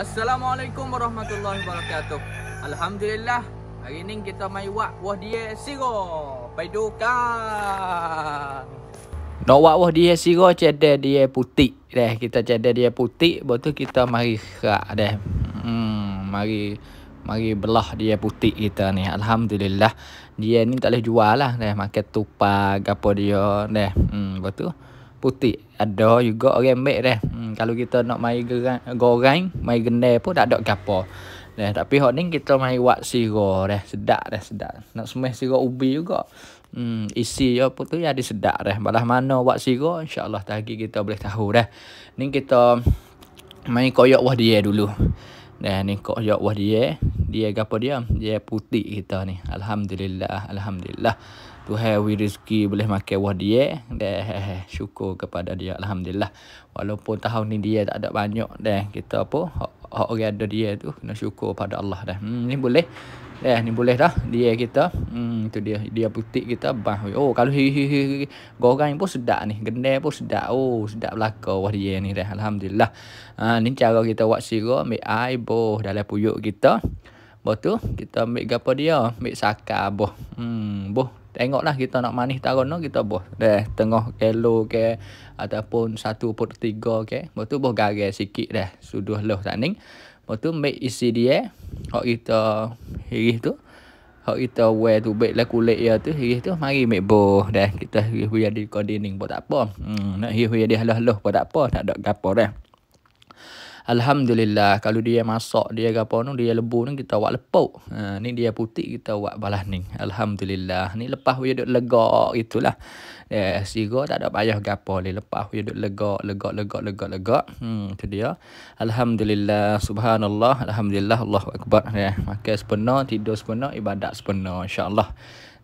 Assalamualaikum warahmatullahi wabarakatuh. Alhamdulillah, hari ni kita mai wak wah dia siro. Paiduka. Nak wak wah dia siro cede dia putih deh. Kita cede dia putih, baru kita mari khak deh. Hmm, mari mari belah dia putih kita ni. Alhamdulillah. Dia ni tak boleh jual lah deh. Makan tupa gapo dia deh. Hmm, baru putih. Ada juga orang ambil dah. Hmm, kalau kita nak mai goreng, mai gende pun tak ada gapo. Dah, tapi hok ni kita mai buat sirah dah. Sedap deh sedap. Nak semes sirah ubi juga. Hmm, isi yo pun tu ada sedap deh. Balah mana buat sirah, Insyaallah allah tadi kita boleh tahu deh. Ni kita mai koyok wah dia dulu. Dan eh, ni kok yok wah dia. Eh. Dia gapo dia? Dia putih kita ni. Alhamdulillah, alhamdulillah. Tuhan we rezeki boleh makan wah dia. Dah eh. syukur kepada dia alhamdulillah. Walaupun tahun ni dia tak ada banyak dan kita apa? hak orang ada dia tu kena syukur pada Allah dah. Hmm ni boleh. yeah, ni boleh dah dia kita. Hmm tu dia dia putik kita bah. Oh kalau hi hi hi goreng pun sedap ni. Gendai pun sedap. Oh sedap belaka wah dia ni dah. Alhamdulillah. Ha ni cara kita buat sirah ambil air boh dalam puyuk kita. Lepas tu kita ambil gapo dia? Ambil saka boh. Hmm, boh. Tengoklah kita nak manis tarun no kita boh. Deh, tengah kilo ke ataupun satu per 3 ke. Okay. Lepas tu boh garis sikit deh. Sudah leh saning. Lepas tu ambil isi dia. Hak kita hirih tu. Hak kita wear tu baik lah kulit dia tu. Hirih tu mari ambil boh deh. Kita hirih dia di coordinating pun tak apa. Hmm, nak hirih di halah-halah pun tak apa. Tak ada gapo deh. Alhamdulillah kalau dia masak dia gapo tu dia lebu tu kita buat lepuk. Ha ni dia putih kita buat balah ni. Alhamdulillah. Ni lepas dia duk lega itulah. Eh sigo tak ada payah gapo ni lepas dia duk lega lega lega lega lega. Hmm tu dia. Alhamdulillah subhanallah alhamdulillah Allahu akbar. Ya makan sepenuh tidur sepenuh ibadat sepenuh insyaallah.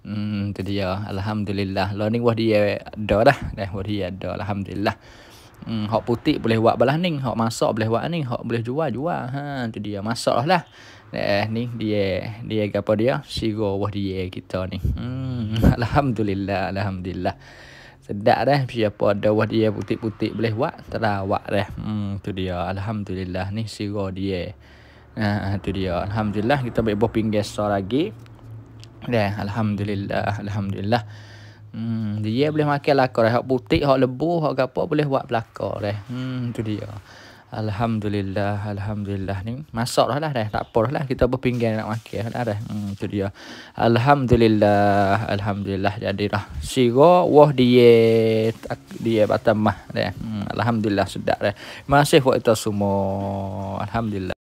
Hmm tu dia. Alhamdulillah. Learning wah dia ada dah. Dah eh, wah dia ada alhamdulillah. Hmm, hak putih boleh buat belah ni, hak masak boleh buat ni, hak boleh jual jual. Ha, tu dia masaklah lah. Eh, ni dia dia apa dia? Sigo wah dia kita ni. Hmm, alhamdulillah, alhamdulillah. Sedap dah siapa ada wah dia putih-putih boleh buat terawak dah. Hmm, tu dia alhamdulillah ni sigo dia. Ha, tu dia alhamdulillah kita baik buah pinggir sor lagi. Dah, alhamdulillah. alhamdulillah. Hmm, dia boleh makan lakor dah. Hak putih, hak lebu, hak apa boleh buat pelakor dah. Hmm, tu dia. Alhamdulillah, alhamdulillah ni. Masak dah lah dah. Tak apa lah. Kita berpinggan nak makan dah dah. Hmm, tu dia. Alhamdulillah, alhamdulillah jadi lah. Sira wah dia dia batamah dah. Hmm, alhamdulillah sudah, dah. Masih waktu semua. Alhamdulillah.